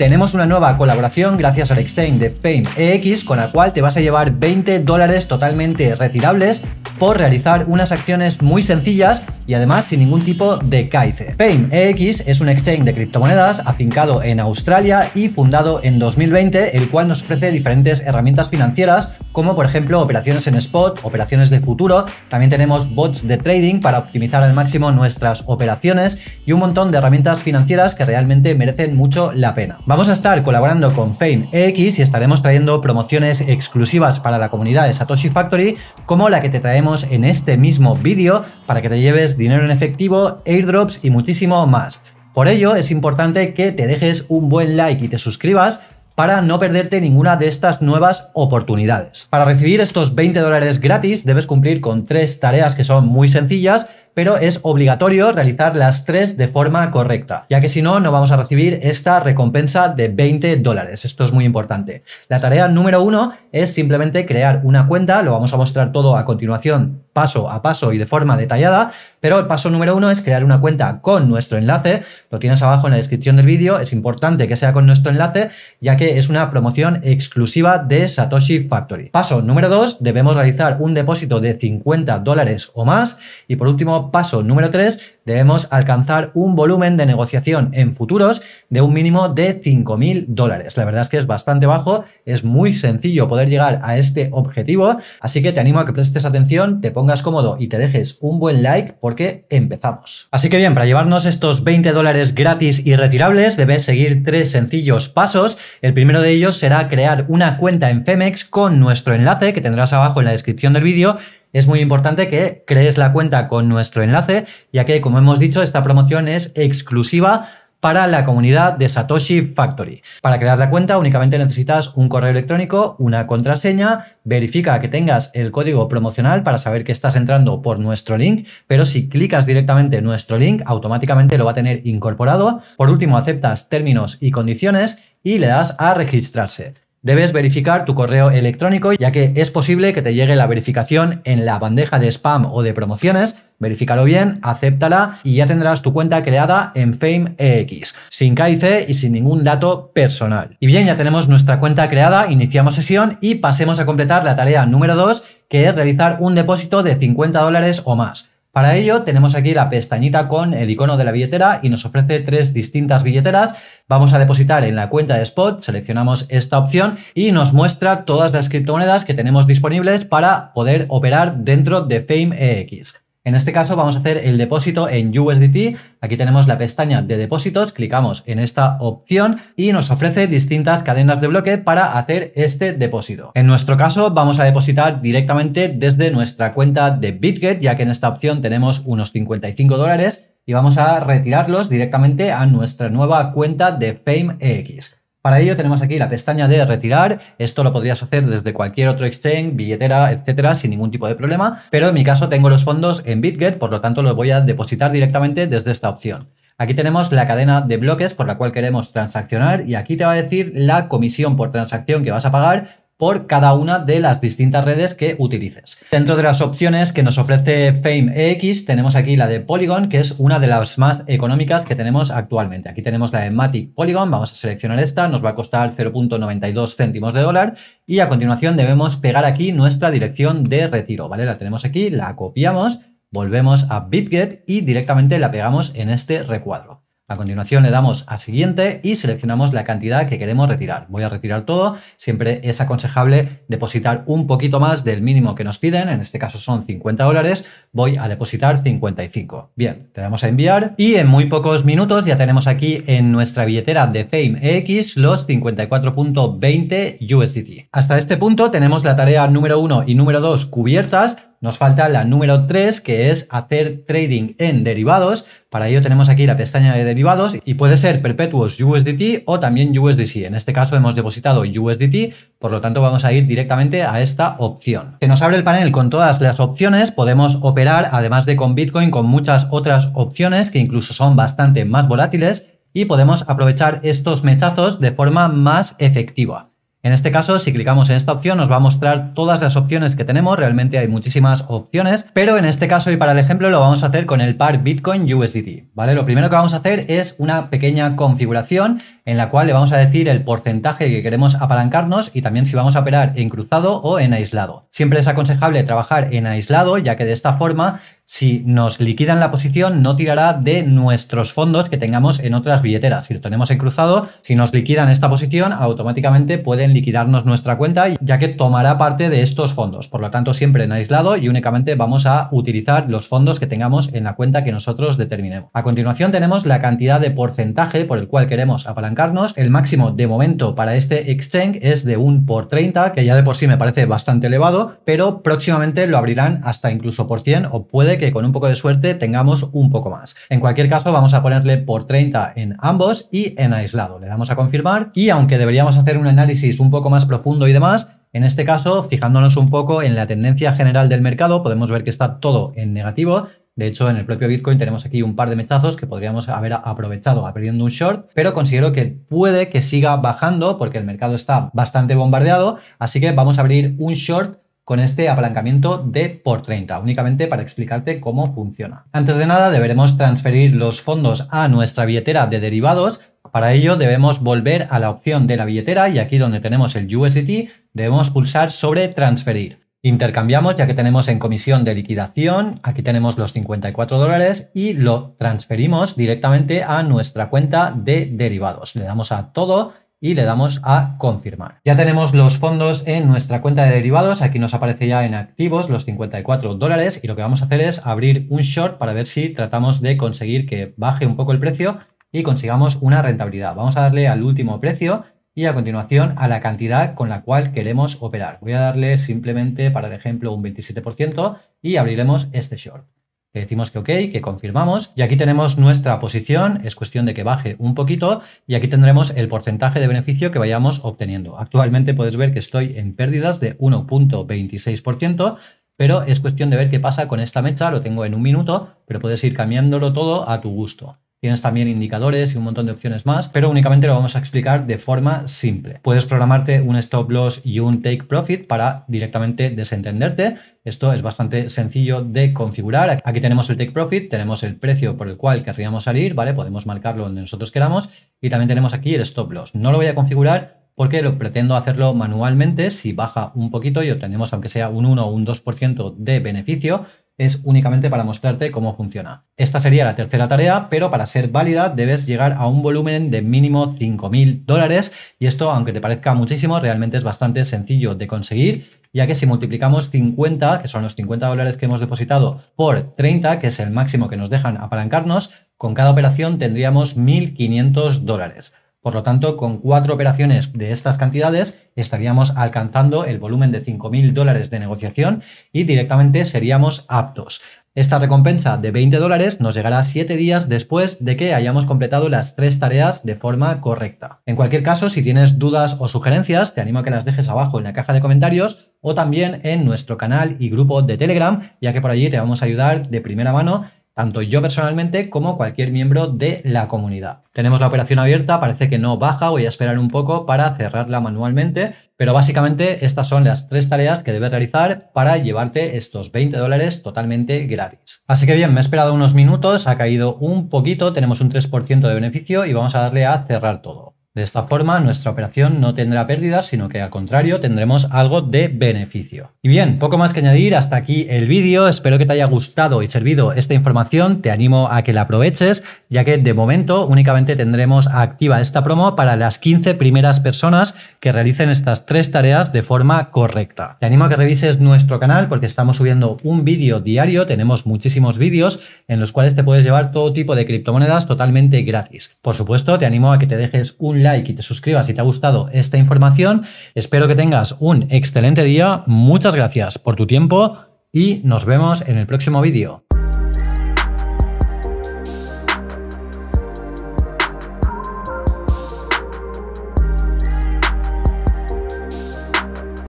Tenemos una nueva colaboración gracias al exchange de paint EX con la cual te vas a llevar 20 dólares totalmente retirables por realizar unas acciones muy sencillas y además sin ningún tipo de caice. Paymex EX es un exchange de criptomonedas afincado en Australia y fundado en 2020, el cual nos ofrece diferentes herramientas financieras como por ejemplo operaciones en spot, operaciones de futuro, también tenemos bots de trading para optimizar al máximo nuestras operaciones y un montón de herramientas financieras que realmente merecen mucho la pena. Vamos a estar colaborando con Fame y estaremos trayendo promociones exclusivas para la comunidad de Satoshi Factory como la que te traemos en este mismo vídeo para que te lleves dinero en efectivo, airdrops y muchísimo más. Por ello es importante que te dejes un buen like y te suscribas para no perderte ninguna de estas nuevas oportunidades. Para recibir estos 20 dólares gratis debes cumplir con tres tareas que son muy sencillas pero es obligatorio realizar las tres de forma correcta, ya que si no, no vamos a recibir esta recompensa de 20 dólares. Esto es muy importante. La tarea número uno es simplemente crear una cuenta, lo vamos a mostrar todo a continuación paso a paso y de forma detallada, pero el paso número uno es crear una cuenta con nuestro enlace, lo tienes abajo en la descripción del vídeo, es importante que sea con nuestro enlace, ya que es una promoción exclusiva de Satoshi Factory. Paso número dos, debemos realizar un depósito de 50 dólares o más y por último paso número 3, debemos alcanzar un volumen de negociación en futuros de un mínimo de 5.000 dólares. La verdad es que es bastante bajo, es muy sencillo poder llegar a este objetivo, así que te animo a que prestes atención, te pongas cómodo y te dejes un buen like porque empezamos. Así que bien, para llevarnos estos 20 dólares gratis y retirables debes seguir tres sencillos pasos. El primero de ellos será crear una cuenta en Femex con nuestro enlace que tendrás abajo en la descripción del vídeo es muy importante que crees la cuenta con nuestro enlace, ya que, como hemos dicho, esta promoción es exclusiva para la comunidad de Satoshi Factory. Para crear la cuenta únicamente necesitas un correo electrónico, una contraseña, verifica que tengas el código promocional para saber que estás entrando por nuestro link, pero si clicas directamente en nuestro link automáticamente lo va a tener incorporado. Por último, aceptas términos y condiciones y le das a registrarse. Debes verificar tu correo electrónico ya que es posible que te llegue la verificación en la bandeja de spam o de promociones. Verifícalo bien, acéptala y ya tendrás tu cuenta creada en FameEX, sin KIC y sin ningún dato personal. Y bien, ya tenemos nuestra cuenta creada, iniciamos sesión y pasemos a completar la tarea número 2, que es realizar un depósito de 50 dólares o más. Para ello tenemos aquí la pestañita con el icono de la billetera y nos ofrece tres distintas billeteras. Vamos a depositar en la cuenta de Spot, seleccionamos esta opción y nos muestra todas las criptomonedas que tenemos disponibles para poder operar dentro de FameEX. En este caso vamos a hacer el depósito en USDT. Aquí tenemos la pestaña de depósitos, clicamos en esta opción y nos ofrece distintas cadenas de bloque para hacer este depósito. En nuestro caso vamos a depositar directamente desde nuestra cuenta de BitGet, ya que en esta opción tenemos unos 55 dólares y vamos a retirarlos directamente a nuestra nueva cuenta de FameX. Para ello tenemos aquí la pestaña de retirar. Esto lo podrías hacer desde cualquier otro exchange, billetera, etcétera, sin ningún tipo de problema. Pero en mi caso tengo los fondos en BitGet, por lo tanto los voy a depositar directamente desde esta opción. Aquí tenemos la cadena de bloques por la cual queremos transaccionar y aquí te va a decir la comisión por transacción que vas a pagar por cada una de las distintas redes que utilices. Dentro de las opciones que nos ofrece Fame tenemos aquí la de Polygon, que es una de las más económicas que tenemos actualmente. Aquí tenemos la de Matic Polygon, vamos a seleccionar esta, nos va a costar 0.92 céntimos de dólar y a continuación debemos pegar aquí nuestra dirección de retiro, ¿vale? La tenemos aquí, la copiamos, volvemos a BitGet y directamente la pegamos en este recuadro. A continuación le damos a siguiente y seleccionamos la cantidad que queremos retirar. Voy a retirar todo. Siempre es aconsejable depositar un poquito más del mínimo que nos piden. En este caso son 50 dólares. Voy a depositar 55. Bien, le damos a enviar y en muy pocos minutos ya tenemos aquí en nuestra billetera de Fame x los 54.20 USDT. Hasta este punto tenemos la tarea número 1 y número 2 cubiertas nos falta la número 3, que es hacer trading en derivados. Para ello tenemos aquí la pestaña de derivados y puede ser perpetuos USDT o también USDC. En este caso hemos depositado USDT, por lo tanto vamos a ir directamente a esta opción. Se nos abre el panel con todas las opciones, podemos operar además de con Bitcoin con muchas otras opciones que incluso son bastante más volátiles y podemos aprovechar estos mechazos de forma más efectiva. En este caso, si clicamos en esta opción, nos va a mostrar todas las opciones que tenemos. Realmente hay muchísimas opciones, pero en este caso y para el ejemplo lo vamos a hacer con el par Bitcoin USDT. ¿vale? Lo primero que vamos a hacer es una pequeña configuración en la cual le vamos a decir el porcentaje que queremos apalancarnos y también si vamos a operar en cruzado o en aislado. Siempre es aconsejable trabajar en aislado, ya que de esta forma si nos liquidan la posición, no tirará de nuestros fondos que tengamos en otras billeteras. Si lo tenemos en cruzado, si nos liquidan esta posición, automáticamente pueden liquidarnos nuestra cuenta, ya que tomará parte de estos fondos. Por lo tanto, siempre en aislado y únicamente vamos a utilizar los fondos que tengamos en la cuenta que nosotros determinemos. A continuación, tenemos la cantidad de porcentaje por el cual queremos apalancarnos. El máximo de momento para este exchange es de 1 por 30, que ya de por sí me parece bastante elevado, pero próximamente lo abrirán hasta incluso por 100 o puede que con un poco de suerte tengamos un poco más. En cualquier caso, vamos a ponerle por 30 en ambos y en aislado. Le damos a confirmar y aunque deberíamos hacer un análisis un poco más profundo y demás, en este caso, fijándonos un poco en la tendencia general del mercado, podemos ver que está todo en negativo, de hecho, en el propio Bitcoin tenemos aquí un par de mechazos que podríamos haber aprovechado abriendo un short, pero considero que puede que siga bajando porque el mercado está bastante bombardeado, así que vamos a abrir un short con este apalancamiento de por 30, únicamente para explicarte cómo funciona. Antes de nada, deberemos transferir los fondos a nuestra billetera de derivados. Para ello debemos volver a la opción de la billetera y aquí donde tenemos el USDT debemos pulsar sobre transferir. Intercambiamos ya que tenemos en comisión de liquidación, aquí tenemos los 54 dólares y lo transferimos directamente a nuestra cuenta de derivados. Le damos a todo y le damos a confirmar. Ya tenemos los fondos en nuestra cuenta de derivados, aquí nos aparece ya en activos los 54 dólares y lo que vamos a hacer es abrir un short para ver si tratamos de conseguir que baje un poco el precio y consigamos una rentabilidad. Vamos a darle al último precio y a continuación a la cantidad con la cual queremos operar. Voy a darle simplemente para el ejemplo un 27% y abriremos este short decimos que ok, que confirmamos y aquí tenemos nuestra posición, es cuestión de que baje un poquito y aquí tendremos el porcentaje de beneficio que vayamos obteniendo. Actualmente puedes ver que estoy en pérdidas de 1.26%, pero es cuestión de ver qué pasa con esta mecha, lo tengo en un minuto, pero puedes ir cambiándolo todo a tu gusto. Tienes también indicadores y un montón de opciones más, pero únicamente lo vamos a explicar de forma simple. Puedes programarte un stop loss y un take profit para directamente desentenderte. Esto es bastante sencillo de configurar. Aquí tenemos el take profit, tenemos el precio por el cual querríamos salir, ¿vale? Podemos marcarlo donde nosotros queramos y también tenemos aquí el stop loss. No lo voy a configurar porque lo pretendo hacerlo manualmente. Si baja un poquito y obtenemos aunque sea un 1 o un 2% de beneficio, es únicamente para mostrarte cómo funciona. Esta sería la tercera tarea, pero para ser válida debes llegar a un volumen de mínimo 5.000 dólares y esto, aunque te parezca muchísimo, realmente es bastante sencillo de conseguir ya que si multiplicamos 50, que son los 50 dólares que hemos depositado, por 30, que es el máximo que nos dejan apalancarnos, con cada operación tendríamos 1.500 dólares. Por lo tanto, con cuatro operaciones de estas cantidades estaríamos alcanzando el volumen de 5.000 dólares de negociación y directamente seríamos aptos. Esta recompensa de 20 dólares nos llegará 7 días después de que hayamos completado las tres tareas de forma correcta. En cualquier caso, si tienes dudas o sugerencias, te animo a que las dejes abajo en la caja de comentarios o también en nuestro canal y grupo de Telegram, ya que por allí te vamos a ayudar de primera mano tanto yo personalmente como cualquier miembro de la comunidad. Tenemos la operación abierta, parece que no baja, voy a esperar un poco para cerrarla manualmente, pero básicamente estas son las tres tareas que debes realizar para llevarte estos 20 dólares totalmente gratis. Así que bien, me he esperado unos minutos, ha caído un poquito, tenemos un 3% de beneficio y vamos a darle a cerrar todo. De esta forma, nuestra operación no tendrá pérdidas, sino que al contrario tendremos algo de beneficio. Y bien, poco más que añadir, hasta aquí el vídeo. Espero que te haya gustado y servido esta información. Te animo a que la aproveches, ya que de momento únicamente tendremos activa esta promo para las 15 primeras personas que realicen estas tres tareas de forma correcta. Te animo a que revises nuestro canal porque estamos subiendo un vídeo diario. Tenemos muchísimos vídeos en los cuales te puedes llevar todo tipo de criptomonedas totalmente gratis. Por supuesto, te animo a que te dejes un like y te suscribas si te ha gustado esta información. Espero que tengas un excelente día. Muchas gracias por tu tiempo y nos vemos en el próximo vídeo.